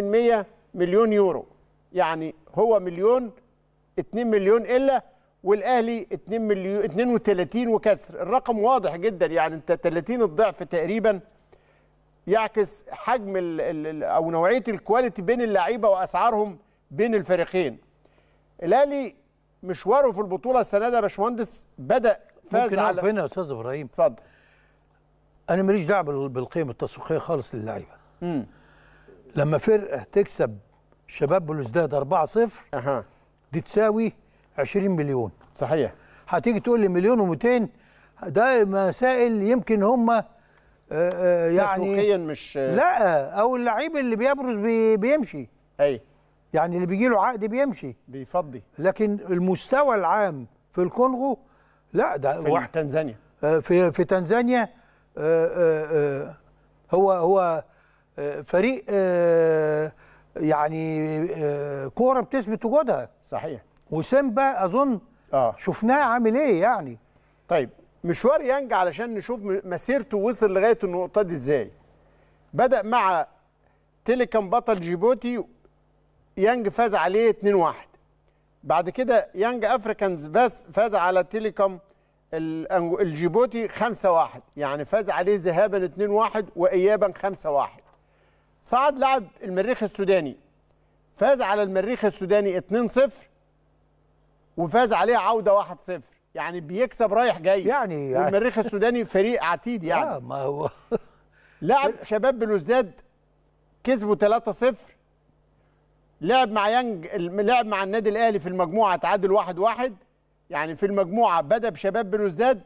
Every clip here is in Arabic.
من 100 مليون يورو يعني هو مليون 2 مليون الا والاهلي 2 مليون 32 وكسر الرقم واضح جدا يعني انت 30 الضعف تقريبا يعكس حجم الـ الـ او نوعيه الكواليتي بين اللعيبه واسعارهم بين الفريقين الاهلي مشواره في البطوله السنه ده يا باشمهندس بدا فاز ممكن على فين يا استاذ ابراهيم اتفضل انا ماليش دعوه بالقيمه التسويقيه خالص للعيبه لما فرقه تكسب شباب بلوزداد 4-0 اها دي تساوي 20 مليون صحيح هتيجي تقول لي مليون و200 ده مسائل يمكن هم آه، آه، يعني تسويقيا مش لا او اللعيب اللي بيبرز بي بيمشي اي يعني اللي بيجي له عقد بيمشي بيفضي لكن المستوى العام في الكونغو لا ده في واحد تنزانيا آه، في في تنزانيا هو هو آه، فريق آه، يعني آه، كوره بتثبت وجودها صحيح وسيمبا اظن اه شفناه عامل ايه يعني طيب مشوار يانج علشان نشوف مسيرته وصل لغايه النقطه دي ازاي بدا مع تيليكم بطل جيبوتي يانج فاز عليه 2-1 بعد كده يانج افريكانز بس فاز على تيليكم الجيبوتي 5-1 يعني فاز عليه ذهابا 2-1 وايابا 5-1 صعد لعب المريخ السوداني فاز على المريخ السوداني 2-0 وفاز عليه عوده 1-0 يعني بيكسب رايح جاي يعني, يعني المريخ السوداني فريق عتيد يعني آه ما هو لعب شباب بلوزداد كسبوا 3-0 لعب مع يانج لعب مع النادي الاهلي في المجموعه تعادل 1-1 واحد واحد. يعني في المجموعه بدا بشباب بلوزداد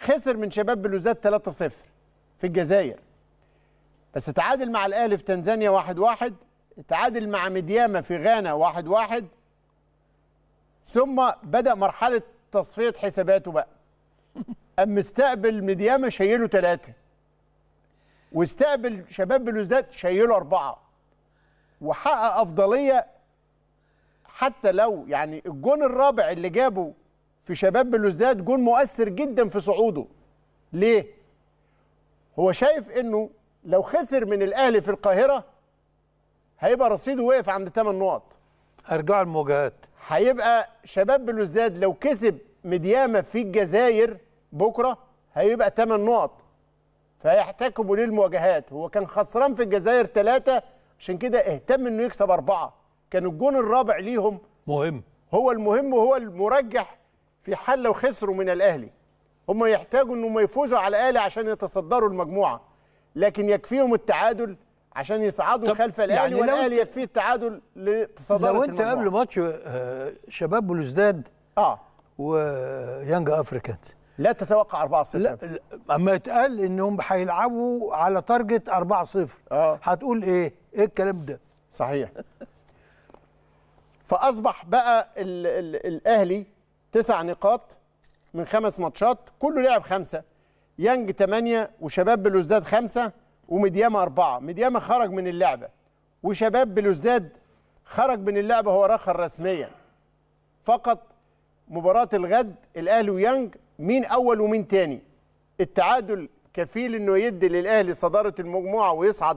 خسر من شباب بلوزداد 3-0 في الجزائر بس تعادل مع الاهلي في تنزانيا 1 1 تعادل مع مدياما في غانا 1 1 ثم بدا مرحله تصفيه حساباته بقى أم استقبل مدياما شيله ثلاثه واستقبل شباب بلوزداد شيله اربعه وحقق افضليه حتى لو يعني الجون الرابع اللي جابه في شباب بلوزداد جون مؤثر جدا في صعوده ليه هو شايف انه لو خسر من الاهلي في القاهره هيبقى رصيده وقف عند 8 نقط هرجعوا المواجهات هيبقى شباب بلوزداد لو كسب مديامه في الجزائر بكره هيبقى 8 نقط فهيحتكموا ليه المواجهات هو كان خسران في الجزائر ثلاثة عشان كده اهتم انه يكسب أربعة كان الجون الرابع ليهم مهم هو المهم وهو المرجح في حال لو خسروا من الأهلي هم يحتاجوا انهم يفوزوا على الأهلي عشان يتصدروا المجموعة لكن يكفيهم التعادل عشان يصعدوا خلف الاهلي يعني والاهلي يكفيه التعادل لصداره لو انت قبل ماتش آه، شباب بلوزداد اه ويانج افريكانز لا تتوقع 4-0 لا اما يتقال انهم هيلعبوا على تارجت 4-0 اه هتقول ايه؟ ايه الكلام ده؟ صحيح فاصبح بقى الـ الـ الاهلي تسع نقاط من خمس ماتشات كله لعب خمسه يانج 8 وشباب بلوزداد 5 ومديامة 4 مديامة خرج من اللعبه وشباب بلوزداد خرج من اللعبه هو رخر رسميا فقط مباراه الغد الاهلي ويانج مين اول ومين تاني التعادل كفيل انه يدي للاهلي صداره المجموعه ويصعد